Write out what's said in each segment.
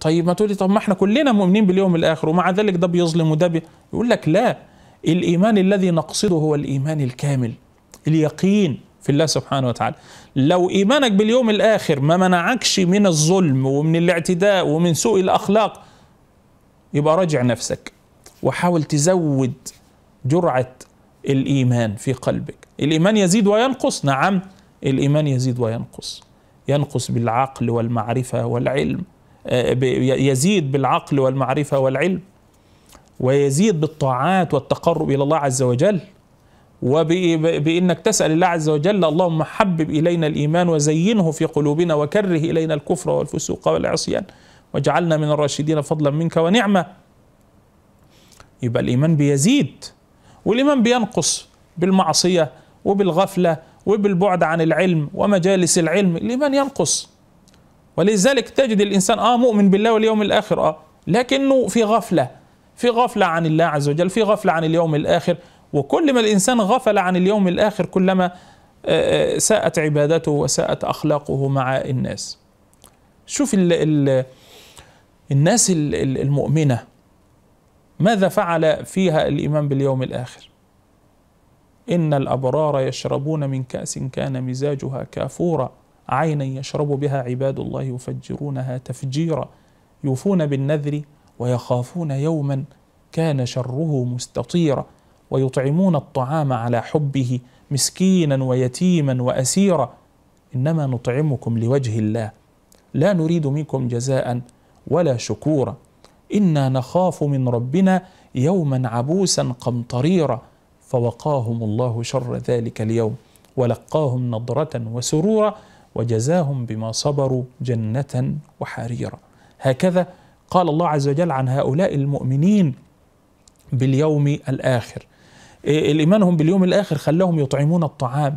طيب ما تقولي طب ما احنا كلنا مؤمنين باليوم الاخر ومع ذلك ده بيظلم وده بي... يقول لك لا الايمان الذي نقصده هو الايمان الكامل اليقين في الله سبحانه وتعالى لو ايمانك باليوم الاخر ما منعكش من الظلم ومن الاعتداء ومن سوء الاخلاق يبقى راجع نفسك وحاول تزود جرعه الايمان في قلبك الايمان يزيد وينقص نعم الايمان يزيد وينقص ينقص بالعقل والمعرفه والعلم آه، يزيد بالعقل والمعرفة والعلم ويزيد بالطاعات والتقرب إلى الله عز وجل وبإنك تسأل الله عز وجل اللهم حبب إلينا الإيمان وزينه في قلوبنا وكره إلينا الكفر والفسوق والعصيان واجعلنا من الراشدين فضلا منك ونعمة يبقى الإيمان بيزيد والإيمان بينقص بالمعصية وبالغفلة وبالبعد عن العلم ومجالس العلم الإيمان ينقص ولذلك تجد الانسان اه مؤمن بالله واليوم الاخر اه لكنه في غفله في غفله عن الله عز وجل في غفله عن اليوم الاخر وكل ما الانسان غفل عن اليوم الاخر كلما آه، آه، ساءت عبادته وساءت اخلاقه مع الناس شوف الـ الـ الناس المؤمنه ماذا فعل فيها الايمان باليوم الاخر ان الابرار يشربون من كاس كان مزاجها كافورا عينا يشرب بها عباد الله يفجرونها تفجيرا يوفون بالنذر ويخافون يوما كان شره مستطيرا ويطعمون الطعام على حبه مسكينا ويتيما واسيرا انما نطعمكم لوجه الله لا نريد منكم جزاء ولا شكورا انا نخاف من ربنا يوما عبوسا قمطريرا فوقاهم الله شر ذلك اليوم ولقاهم نضره وسرورا وجزاهم بما صبروا جنة وحريرا هكذا قال الله عز وجل عن هؤلاء المؤمنين باليوم الآخر إيه، الإيمانهم باليوم الآخر خلاهم يطعمون الطعام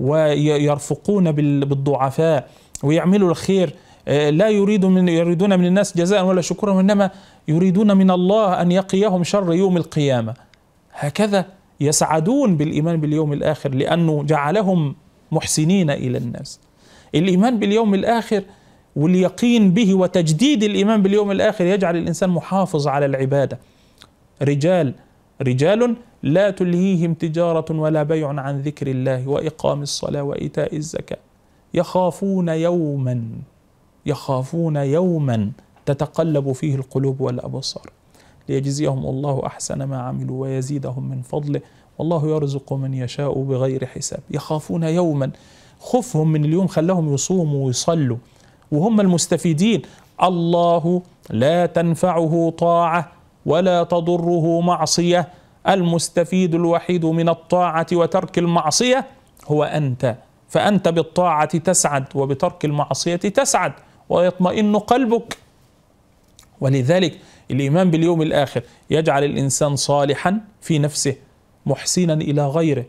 ويرفقون بالضعفاء ويعملوا الخير إيه، لا يريد من يريدون من الناس جزاء ولا شكرا وإنما يريدون من الله أن يقيهم شر يوم القيامة هكذا يسعدون بالإيمان باليوم الآخر لأنه جعلهم محسنين إلى الناس الايمان باليوم الاخر واليقين به وتجديد الايمان باليوم الاخر يجعل الانسان محافظ على العباده رجال رجال لا تلهيهم تجاره ولا بيع عن ذكر الله واقام الصلاه وايتاء الزكاه يخافون يوما يخافون يوما تتقلب فيه القلوب والابصار ليجزيهم الله احسن ما عملوا ويزيدهم من فضله والله يرزق من يشاء بغير حساب يخافون يوما خوفهم من اليوم خلاهم يصوموا ويصلوا وهم المستفيدين الله لا تنفعه طاعه ولا تضره معصيه المستفيد الوحيد من الطاعه وترك المعصيه هو انت فانت بالطاعه تسعد وبترك المعصيه تسعد ويطمئن قلبك ولذلك الايمان باليوم الاخر يجعل الانسان صالحا في نفسه محسنا الى غيره